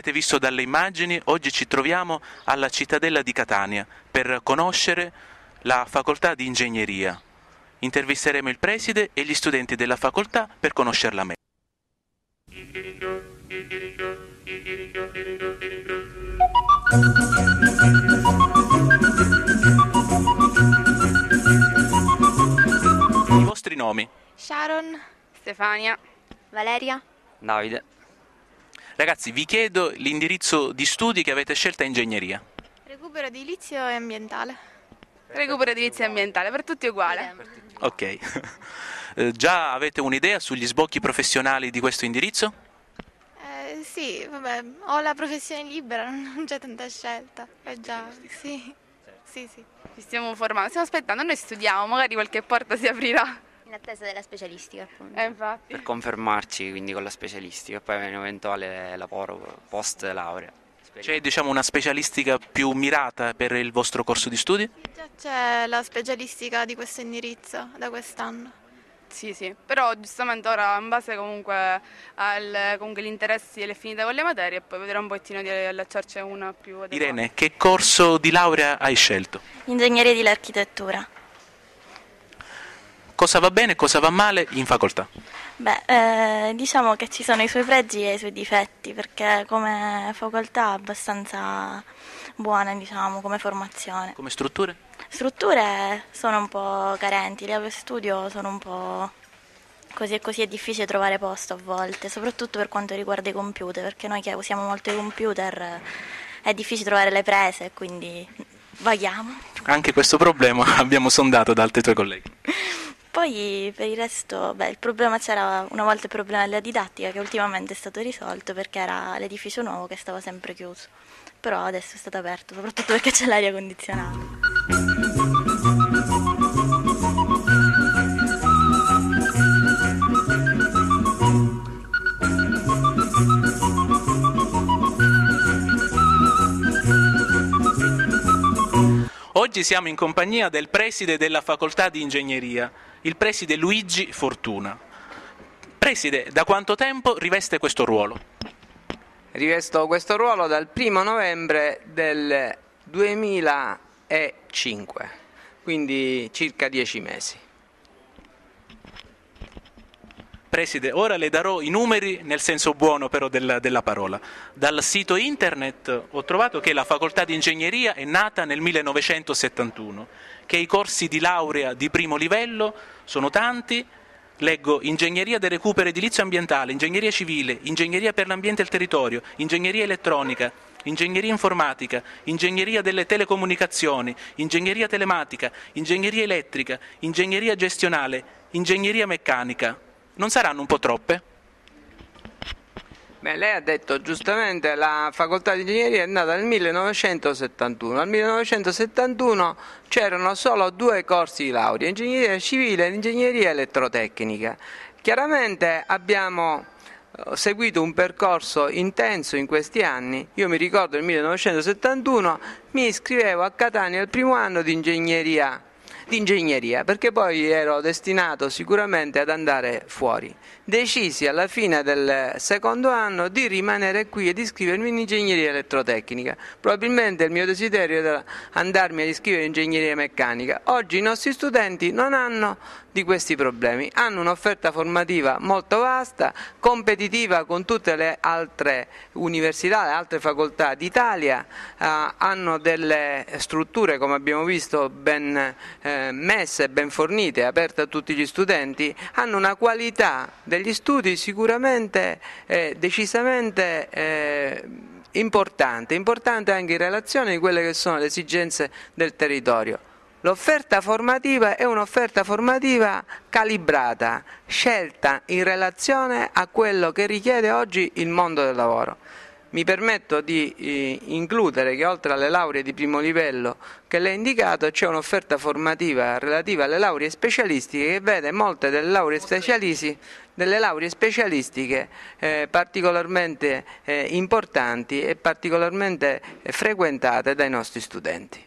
avete visto dalle immagini, oggi ci troviamo alla cittadella di Catania per conoscere la facoltà di ingegneria. Intervisteremo il preside e gli studenti della facoltà per conoscerla meglio. I vostri nomi? Sharon, Stefania, Valeria, Davide. Ragazzi, vi chiedo l'indirizzo di studi che avete scelto a ingegneria. Recupero edilizio e ambientale. Recupero edilizio e ambientale, per tutti uguale. Ok. Eh, già avete un'idea sugli sbocchi professionali di questo indirizzo? Eh, sì, vabbè, ho la professione libera, non c'è tanta scelta. Eh già, sì. Sì, sì. Ci stiamo formando, stiamo aspettando, noi studiamo, magari qualche porta si aprirà. In attesa della specialistica, appunto. Eh, infatti. Per confermarci quindi con la specialistica e poi un eventuale lavoro post laurea. C'è diciamo, una specialistica più mirata per il vostro corso di studi? Già c'è la specialistica di questo indirizzo da quest'anno. Sì, sì, però giustamente ora in base comunque agli interessi e le finite con le materie poi vedremo un pochettino di allacciarci una più adeguata. Irene, che corso di laurea hai scelto? Ingegneria dell'architettura cosa va bene e cosa va male in facoltà? Beh, eh, diciamo che ci sono i suoi pregi e i suoi difetti, perché come facoltà è abbastanza buona, diciamo, come formazione. Come strutture? Strutture sono un po' carenti, le ave studio sono un po' così e così è difficile trovare posto a volte, soprattutto per quanto riguarda i computer, perché noi che usiamo molto i computer è difficile trovare le prese, quindi vaghiamo. Anche questo problema abbiamo sondato da altri tuoi colleghi. Poi per il resto, beh, il problema c'era una volta il problema della didattica che ultimamente è stato risolto perché era l'edificio nuovo che stava sempre chiuso, però adesso è stato aperto soprattutto perché c'è l'aria condizionata. oggi siamo in compagnia del preside della facoltà di ingegneria, il preside Luigi Fortuna. Preside, da quanto tempo riveste questo ruolo? Rivesto questo ruolo dal 1 novembre del 2005, quindi circa dieci mesi. Preside, ora le darò i numeri nel senso buono però della, della, parola. Dal sito internet ho trovato che la facoltà di ingegneria è nata nel 1971, che i corsi di laurea di primo livello sono tanti, leggo ingegneria del recupero edilizio ambientale, ingegneria civile, ingegneria per l'ambiente e il territorio, ingegneria elettronica, ingegneria informatica, ingegneria delle telecomunicazioni, ingegneria telematica, ingegneria elettrica, ingegneria gestionale, ingegneria meccanica non saranno un po' troppe? Beh, lei ha detto giustamente che la facoltà di ingegneria è nata nel 1971. Nel 1971 c'erano solo due corsi di laurea, ingegneria civile e ingegneria elettrotecnica. Chiaramente abbiamo eh, seguito un percorso intenso in questi anni. Io mi ricordo nel 1971 mi iscrivevo a Catania al primo anno di ingegneria di ingegneria, perché poi ero destinato sicuramente ad andare fuori. Decisi alla fine del secondo anno di rimanere qui e di iscrivermi in ingegneria elettrotecnica. Probabilmente il mio desiderio era andarmi ad iscrivere in ingegneria meccanica. Oggi i nostri studenti non hanno di questi problemi, hanno un'offerta formativa molto vasta, competitiva con tutte le altre università, le altre facoltà d'Italia, eh, hanno delle strutture, come abbiamo visto, ben eh, eh, messe, ben fornite, aperte a tutti gli studenti, hanno una qualità degli studi sicuramente eh, decisamente eh, importante, importante anche in relazione a quelle che sono le esigenze del territorio. L'offerta formativa è un'offerta formativa calibrata, scelta in relazione a quello che richiede oggi il mondo del lavoro mi permetto di eh, includere che oltre alle lauree di primo livello che le ha indicato c'è un'offerta formativa relativa alle lauree specialistiche che vede molte delle lauree, specialisti, delle lauree specialistiche eh, particolarmente eh, importanti e particolarmente eh, frequentate dai nostri studenti.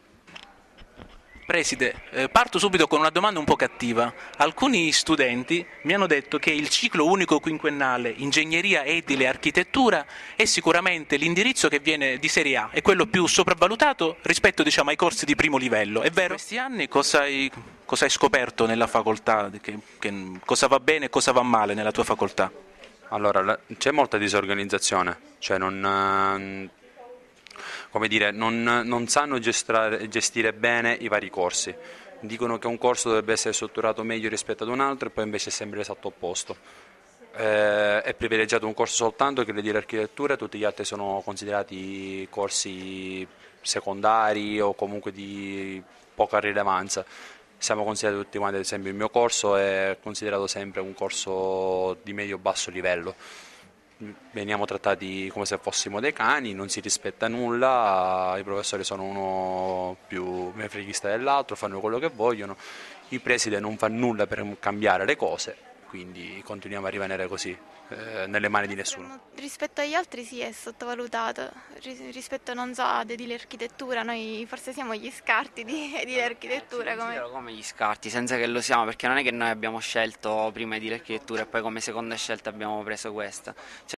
Preside, eh, parto subito con una domanda un po' cattiva. Alcuni studenti mi hanno detto che il ciclo unico quinquennale ingegneria, edile e architettura è sicuramente l'indirizzo che viene di serie A, è quello più sopravvalutato rispetto diciamo, ai corsi di primo livello. È vero? In questi anni cosa hai, cosa hai scoperto nella facoltà? Che, che, cosa va bene e cosa va male nella tua facoltà? Allora, c'è molta disorganizzazione, cioè non come dire, non, non sanno gestire, gestire bene i vari corsi. Dicono che un corso dovrebbe essere strutturato meglio rispetto ad un altro e poi invece è sempre l'esatto opposto. Eh, è privilegiato un corso soltanto che vede l'architettura, tutti gli altri sono considerati corsi secondari o comunque di poca rilevanza. Siamo considerati tutti quanti, ad esempio il mio corso è considerato sempre un corso di medio-basso livello veniamo trattati come se fossimo dei cani, non si rispetta nulla, i professori sono uno più mefreghista dell'altro, fanno quello che vogliono, il preside non fa nulla per cambiare le cose, quindi continuiamo a rimanere così, eh, nelle mani di nessuno. Rispetto agli altri sì, è sottovalutato, rispetto non so ad edile architettura, noi forse siamo gli scarti di edile eh, architettura. Come... come gli scarti, senza che lo siamo, perché non è che noi abbiamo scelto prima edile architettura e poi come seconda scelta abbiamo preso questa. Cioè,